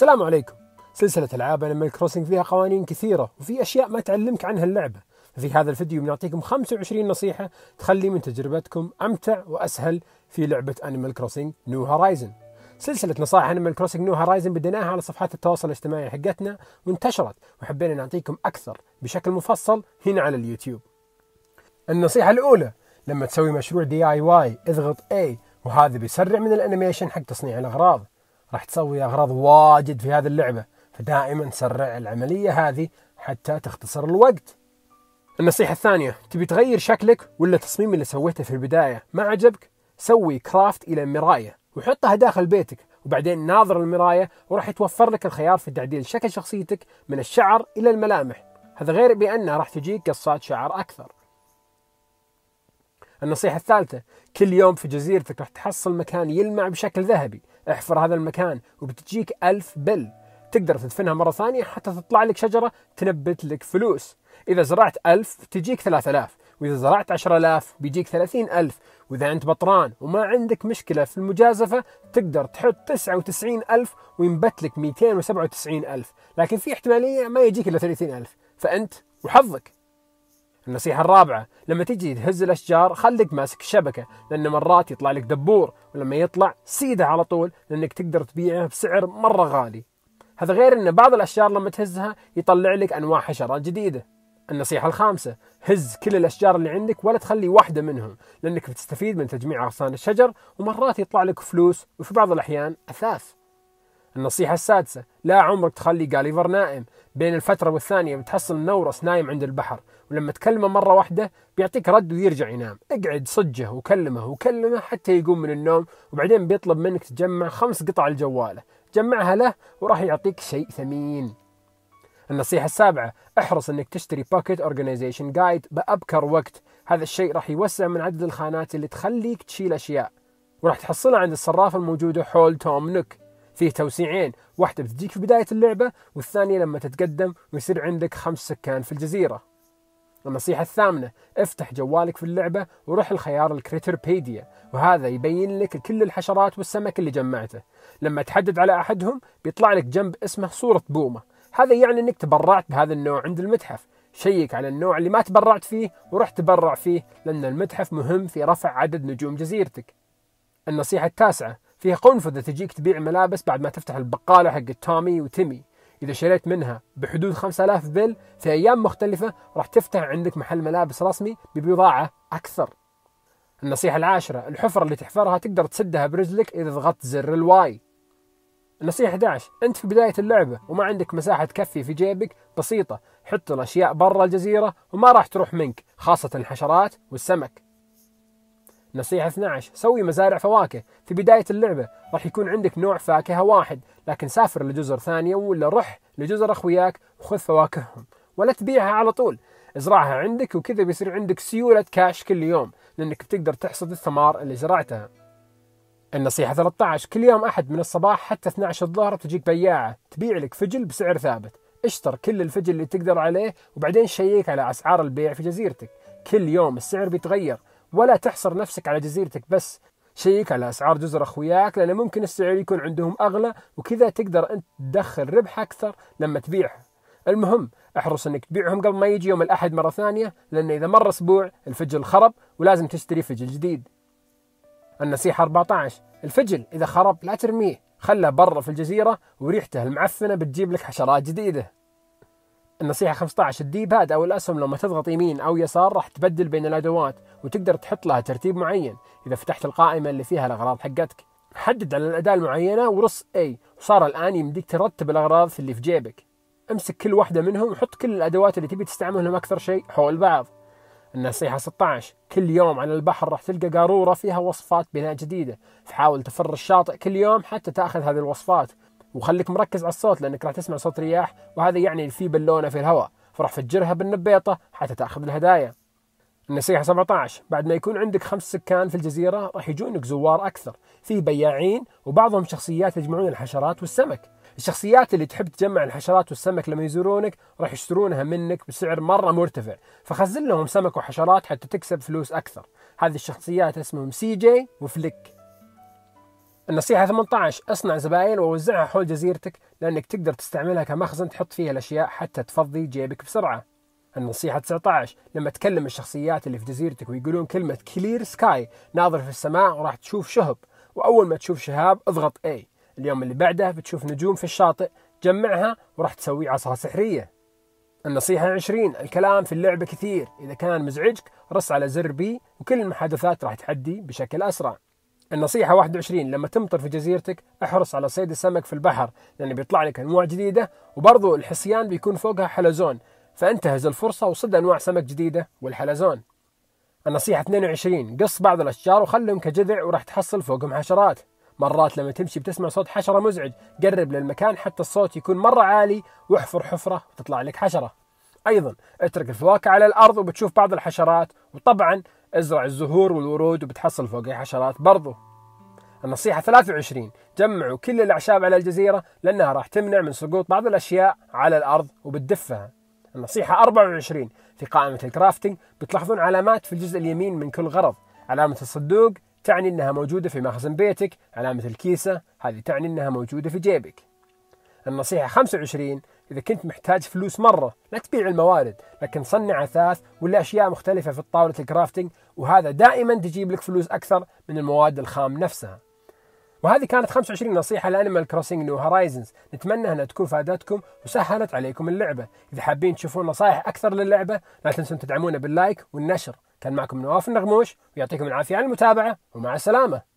السلام عليكم سلسلة ألعاب أنيمال كروسنج فيها قوانين كثيرة وفي أشياء ما تعلمك عنها اللعبة في هذا الفيديو بنعطيكم 25 نصيحة تخلي من تجربتكم أمتع وأسهل في لعبة أنيمال كروسنج نيو هورايزن سلسلة نصائح أنيمال كروسنج نيو هورايزن بديناها على صفحات التواصل الاجتماعي حقتنا وانتشرت وحبينا نعطيكم أكثر بشكل مفصل هنا على اليوتيوب النصيحة الأولى لما تسوي مشروع دي اي واي اضغط A وهذا بيسرع من الانيميشن حق تصنيع الاغراض راح تسوي اغراض واجد في هذه اللعبه فدائما سرع العمليه هذه حتى تختصر الوقت النصيحة الثانية تبي تغير شكلك ولا تصميم اللي سويته في البداية ما عجبك سوي كرافت إلى مراية وحطها داخل بيتك وبعدين ناظر المراية وراح يتوفر لك الخيار في تعديل شكل شخصيتك من الشعر إلى الملامح هذا غير بأنه راح تجيك قصات شعر أكثر النصيحة الثالثة كل يوم في جزيرتك راح تحصل مكان يلمع بشكل ذهبي احفر هذا المكان وبتجيك ألف بل تقدر تدفنها مرة ثانية حتى تطلع لك شجرة تنبت لك فلوس إذا زرعت ألف تجيك ثلاثة آلاف وإذا زرعت عشر آلاف بيجيك ثلاثين ألف وإذا أنت بطران وما عندك مشكلة في المجازفة تقدر تحط تسعة وتسعين ألف وينبت لك ميتين وسبعة وتسعين ألف لكن في احتمالية ما يجيك إلا ثلاثين ألف فأنت وحظك النصيحة الرابعة لما تجي تهز الأشجار خليك ماسك الشبكة لأن مرات يطلع لك دبور ولما يطلع سيده على طول لأنك تقدر تبيعه بسعر مرة غالي هذا غير أن بعض الأشجار لما تهزها يطلع لك أنواع حشرات جديدة النصيحة الخامسة هز كل الأشجار اللي عندك ولا تخلي واحدة منهم لأنك بتستفيد من تجميع أغصان الشجر ومرات يطلع لك فلوس وفي بعض الأحيان أثاث النصيحة السادسة لا عمرك تخلي جاليفر نائم بين الفترة والثانية بتحصل نورس نايم عند البحر ولما تكلمه مرة واحدة بيعطيك رد ويرجع ينام اقعد صجه وكلمه وكلمه حتى يقوم من النوم وبعدين بيطلب منك تجمع خمس قطع الجوالة جمعها له وراح يعطيك شيء ثمين النصيحة السابعة احرص انك تشتري باكيت اورجنايزيشن جايد بأبكر وقت هذا الشيء راح يوسع من عدد الخانات اللي تخليك تشيل اشياء وراح تحصلها عند الصرافة الموجودة حول توم نوك فيه توسيعين واحدة بتجيك في بداية اللعبة والثانية لما تتقدم ويصير عندك خمس سكان في الجزيرة النصيحة الثامنة افتح جوالك في اللعبة وروح لخيار الكريتربيديا وهذا يبين لك كل الحشرات والسمك اللي جمعته لما تحدد على أحدهم بيطلع لك جنب اسمه صورة بومة هذا يعني أنك تبرعت بهذا النوع عند المتحف شيك على النوع اللي ما تبرعت فيه ورح تبرع فيه لأن المتحف مهم في رفع عدد نجوم جزيرتك النصيحة التاسعة فيها قنفذه تجيك تبيع ملابس بعد ما تفتح البقاله حق تامي وتيمي اذا شريت منها بحدود 5000 بل في ايام مختلفه راح تفتح عندك محل ملابس رسمي ببضاعه اكثر النصيحة العاشرة الحفرة اللي تحفرها تقدر تسدها برجلك إذا ضغطت زر الواي النصيحة 11 أنت في بداية اللعبة وما عندك مساحة تكفي في جيبك بسيطة حط الأشياء برا الجزيرة وما راح تروح منك خاصة الحشرات والسمك نصيحة 12 سوي مزارع فواكه في بداية اللعبة راح يكون عندك نوع فاكهة واحد لكن سافر لجزر ثانية ولا روح لجزر أخوياك وخذ فواكههم ولا تبيعها على طول ازرعها عندك وكذا بيصير عندك سيولة كاش كل يوم لأنك بتقدر تحصد الثمار اللي زرعتها النصيحة 13 كل يوم أحد من الصباح حتى 12 الظهر بتجيك بياعة تبيع لك فجل بسعر ثابت اشتر كل الفجل اللي تقدر عليه وبعدين شيك على أسعار البيع في جزيرتك كل يوم السعر بيتغير ولا تحصر نفسك على جزيرتك بس شيك على اسعار جزر اخوياك لان ممكن السعر يكون عندهم اغلى وكذا تقدر انت تدخل ربح اكثر لما تبيعها المهم احرص انك تبيعهم قبل ما يجي يوم الاحد مره ثانيه لان اذا مر اسبوع الفجل خرب ولازم تشتري فجل جديد النصيحة 14 الفجل إذا خرب لا ترميه خله برا في الجزيرة وريحته المعفنة بتجيب لك حشرات جديدة النصيحة 15 الدي باد أو الأسهم لما تضغط يمين أو يسار راح تبدل بين الأدوات وتقدر تحط لها ترتيب معين إذا فتحت القائمة اللي فيها الأغراض حقتك حدد على الأداة المعينة ورص أي وصار الآن يمديك ترتب الأغراض اللي في جيبك امسك كل واحدة منهم وحط كل الأدوات اللي تبي تستعملهم أكثر شيء حول بعض النصيحة 16 كل يوم على البحر راح تلقى قارورة فيها وصفات بناء جديدة فحاول تفر الشاطئ كل يوم حتى تأخذ هذه الوصفات وخليك مركز على الصوت لانك راح تسمع صوت رياح وهذا يعني في بالونه في الهواء فراح فجرها بالنبيطه حتى تاخذ الهدايا. النصيحة 17 بعد ما يكون عندك خمس سكان في الجزيرة راح يجونك زوار أكثر في بياعين وبعضهم شخصيات يجمعون الحشرات والسمك الشخصيات اللي تحب تجمع الحشرات والسمك لما يزورونك راح يشترونها منك بسعر مرة مرتفع فخزن لهم سمك وحشرات حتى تكسب فلوس أكثر هذه الشخصيات اسمهم سي جي وفليك النصيحة 18 اصنع زباين ووزعها حول جزيرتك لأنك تقدر تستعملها كمخزن تحط فيها الأشياء حتى تفضي جيبك بسرعة. النصيحة 19 لما تكلم الشخصيات اللي في جزيرتك ويقولون كلمة كلير سكاي ناظر في السماء وراح تشوف شهب وأول ما تشوف شهاب اضغط A اليوم اللي بعده بتشوف نجوم في الشاطئ جمعها وراح تسوي عصا سحرية النصيحة 20 الكلام في اللعبة كثير إذا كان مزعجك رص على زر بي وكل المحادثات راح تحدي بشكل أسرع النصيحة 21 لما تمطر في جزيرتك احرص على صيد السمك في البحر لأنه بيطلع لك أنواع جديدة وبرضو الحصيان بيكون فوقها حلزون فانتهز الفرصة وصد أنواع سمك جديدة والحلزون النصيحة 22 قص بعض الأشجار وخلهم كجذع وراح تحصل فوقهم حشرات مرات لما تمشي بتسمع صوت حشرة مزعج قرب للمكان حتى الصوت يكون مرة عالي واحفر حفرة وتطلع لك حشرة أيضا اترك الفواكه على الأرض وبتشوف بعض الحشرات وطبعا ازرع الزهور والورود وبتحصل فوقها حشرات برضو النصيحة 23 جمعوا كل الأعشاب على الجزيرة لأنها راح تمنع من سقوط بعض الأشياء على الأرض وبتدفها النصيحة 24 في قائمة الكرافتنج بتلاحظون علامات في الجزء اليمين من كل غرض علامة الصندوق تعني أنها موجودة في مخزن بيتك علامة الكيسة هذه تعني أنها موجودة في جيبك النصيحة 25 إذا كنت محتاج فلوس مرة لا تبيع الموارد لكن صنع أثاث ولا أشياء مختلفة في طاولة الكرافتنج وهذا دائما تجيب لك فلوس أكثر من المواد الخام نفسها وهذه كانت 25 نصيحة لأنيمال كروسنج نيو هورايزنز نتمنى أنها تكون فادتكم وسهلت عليكم اللعبة إذا حابين تشوفون نصائح أكثر للعبة لا تنسون تدعمونا باللايك والنشر كان معكم نواف النغموش ويعطيكم العافية على المتابعة ومع السلامة